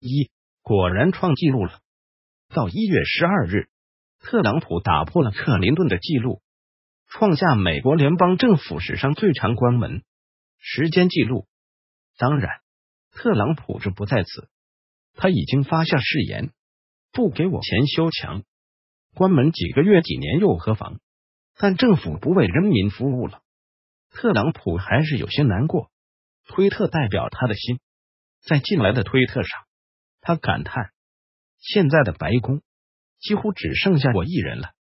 一果然创纪录了。到一月十二日，特朗普打破了克林顿的记录，创下美国联邦政府史上最长关门时间记录。当然，特朗普这不在此，他已经发下誓言，不给我钱修墙，关门几个月几年又何妨？但政府不为人民服务了，特朗普还是有些难过。推特代表他的心，在近来的推特上。他感叹：“现在的白宫几乎只剩下我一人了。”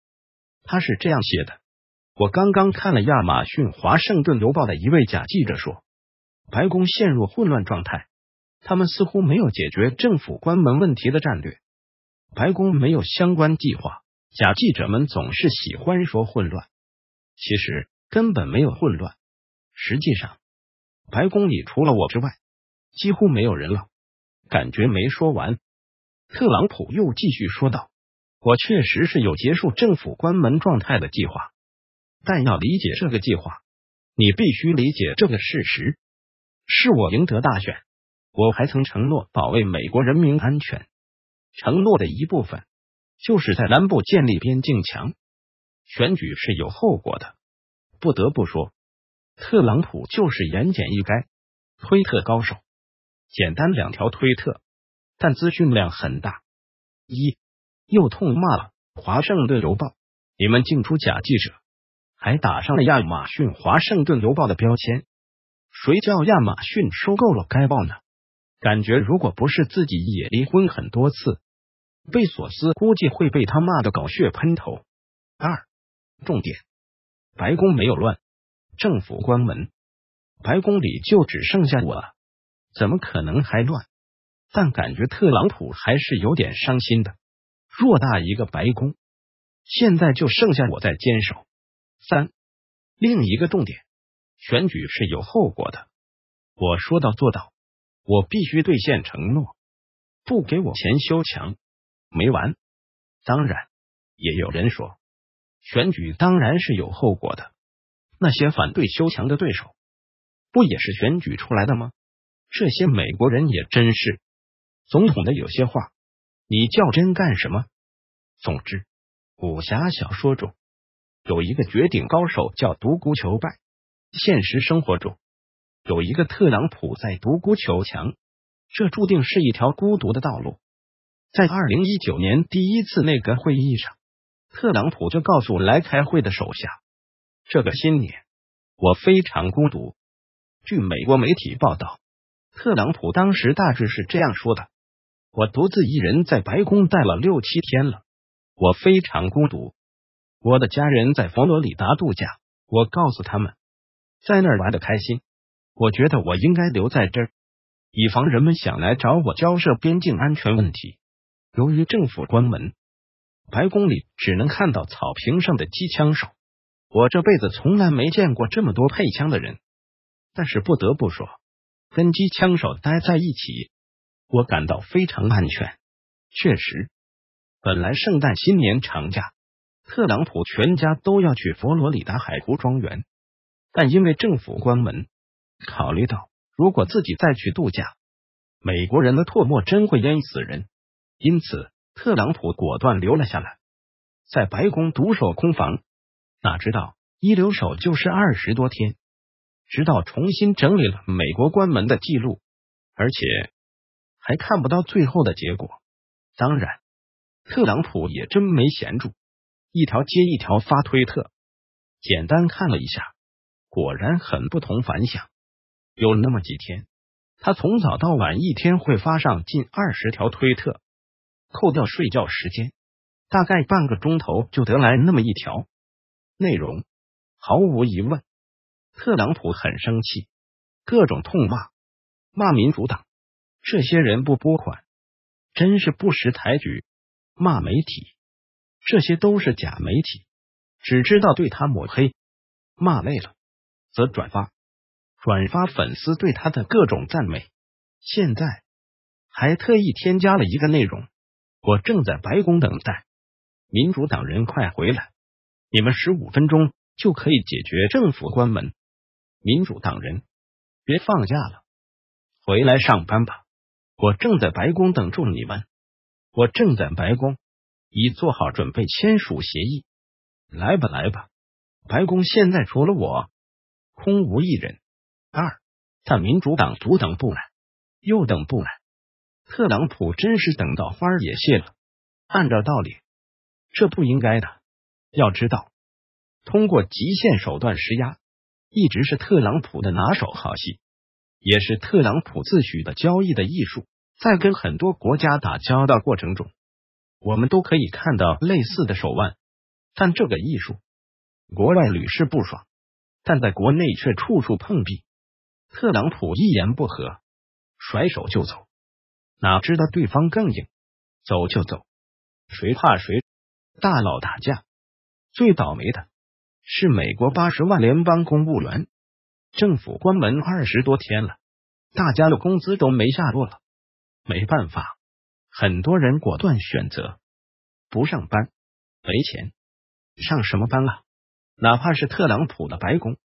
他是这样写的。我刚刚看了亚马逊华盛顿邮报的一位假记者说：“白宫陷入混乱状态，他们似乎没有解决政府关门问题的战略。白宫没有相关计划。”假记者们总是喜欢说混乱，其实根本没有混乱。实际上，白宫里除了我之外，几乎没有人了。感觉没说完，特朗普又继续说道：“我确实是有结束政府关门状态的计划，但要理解这个计划，你必须理解这个事实：是我赢得大选，我还曾承诺保卫美国人民安全，承诺的一部分就是在南部建立边境墙。选举是有后果的，不得不说，特朗普就是言简意赅，推特高手。”简单两条推特，但资讯量很大。一又痛骂了《华盛顿邮报》，你们进出假记者，还打上了亚马逊、华盛顿邮报的标签。谁叫亚马逊收购了该报呢？感觉如果不是自己也离婚很多次，贝索斯估计会被他骂的狗血喷头。二重点，白宫没有乱，政府关门，白宫里就只剩下我了。怎么可能还乱？但感觉特朗普还是有点伤心的。偌大一个白宫，现在就剩下我在坚守。三，另一个重点，选举是有后果的。我说到做到，我必须兑现承诺。不给我钱修墙，没完。当然，也有人说，选举当然是有后果的。那些反对修墙的对手，不也是选举出来的吗？这些美国人也真是，总统的有些话你较真干什么？总之，武侠小说中有一个绝顶高手叫独孤求败，现实生活中有一个特朗普在独孤求强，这注定是一条孤独的道路。在二零一九年第一次内阁会议上，特朗普就告诉来开会的手下：“这个新年我非常孤独。”据美国媒体报道。特朗普当时大致是这样说的：“我独自一人在白宫待了六七天了，我非常孤独。我的家人在佛罗里达度假，我告诉他们在那儿玩的开心。我觉得我应该留在这儿，以防人们想来找我交涉边境安全问题。由于政府关门，白宫里只能看到草坪上的机枪手。我这辈子从来没见过这么多配枪的人，但是不得不说。”跟机枪手待在一起，我感到非常安全。确实，本来圣诞新年长假，特朗普全家都要去佛罗里达海湖庄园，但因为政府关门，考虑到如果自己再去度假，美国人的唾沫真会淹死人，因此特朗普果断留了下来，在白宫独守空房。哪知道一留守就是二十多天。直到重新整理了美国关门的记录，而且还看不到最后的结果。当然，特朗普也真没闲住，一条接一条发推特。简单看了一下，果然很不同凡响。有那么几天，他从早到晚一天会发上近二十条推特，扣掉睡觉时间，大概半个钟头就得来那么一条。内容毫无疑问。特朗普很生气，各种痛骂，骂民主党这些人不拨款，真是不识抬举；骂媒体，这些都是假媒体，只知道对他抹黑；骂累了，则转发，转发粉丝对他的各种赞美。现在还特意添加了一个内容：我正在白宫等待民主党人，快回来！你们十五分钟就可以解决政府关门。民主党人，别放假了，回来上班吧！我正在白宫等住你们，我正在白宫，已做好准备签署协议。来吧，来吧！白宫现在除了我，空无一人。二，但民主党独等不来，又等不来。特朗普真是等到花儿也谢了。按照道理，这不应该的。要知道，通过极限手段施压。一直是特朗普的拿手好戏，也是特朗普自诩的交易的艺术。在跟很多国家打交道过程中，我们都可以看到类似的手腕。但这个艺术，国外屡试不爽，但在国内却处处碰壁。特朗普一言不合，甩手就走，哪知道对方更硬，走就走，谁怕谁？大佬打架，最倒霉的。是美国八十万联邦公务员，政府关门二十多天了，大家的工资都没下落了。没办法，很多人果断选择不上班，没钱上什么班啊？哪怕是特朗普的白宫，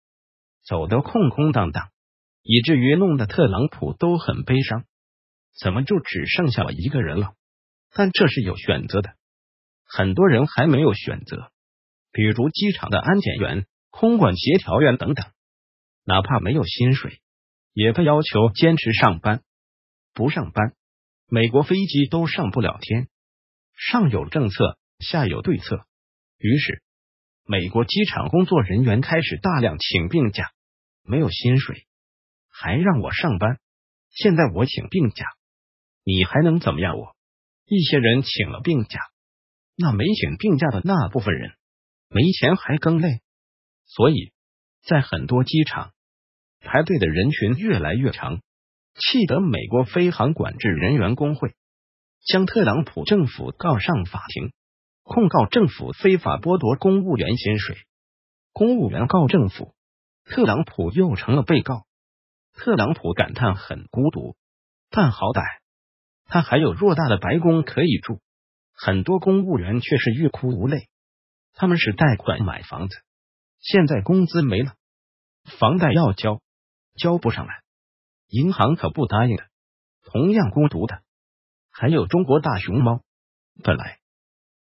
走得空空荡荡，以至于弄得特朗普都很悲伤。怎么就只剩下我一个人了？但这是有选择的，很多人还没有选择。比如机场的安检员、空管协调员等等，哪怕没有薪水，也被要求坚持上班。不上班，美国飞机都上不了天。上有政策，下有对策。于是，美国机场工作人员开始大量请病假。没有薪水，还让我上班。现在我请病假，你还能怎么样？我一些人请了病假，那没请病假的那部分人。没钱还更累，所以在很多机场排队的人群越来越长，气得美国飞航管制人员工会将特朗普政府告上法庭，控告政府非法剥夺公务员薪水。公务员告政府，特朗普又成了被告。特朗普感叹很孤独，但好歹他还有偌大的白宫可以住。很多公务员却是欲哭无泪。他们是贷款买房子，现在工资没了，房贷要交，交不上来，银行可不答应的。同样孤独的，还有中国大熊猫。本来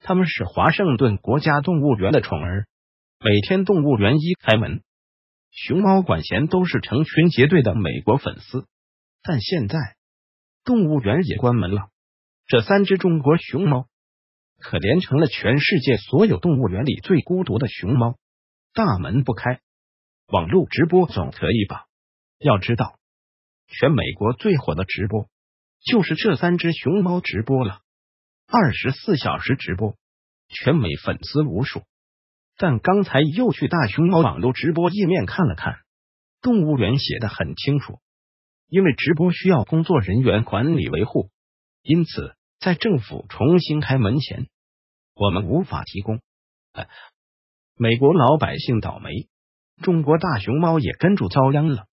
他们是华盛顿国家动物园的宠儿，每天动物园一开门，熊猫管弦都是成群结队的美国粉丝。但现在动物园也关门了，这三只中国熊猫。可怜成了全世界所有动物园里最孤独的熊猫，大门不开，网络直播总可以吧？要知道，全美国最火的直播就是这三只熊猫直播了，二十四小时直播，全美粉丝无数。但刚才又去大熊猫网络直播页面看了看，动物园写的很清楚，因为直播需要工作人员管理维护，因此。在政府重新开门前，我们无法提供。美国老百姓倒霉，中国大熊猫也跟住遭殃了。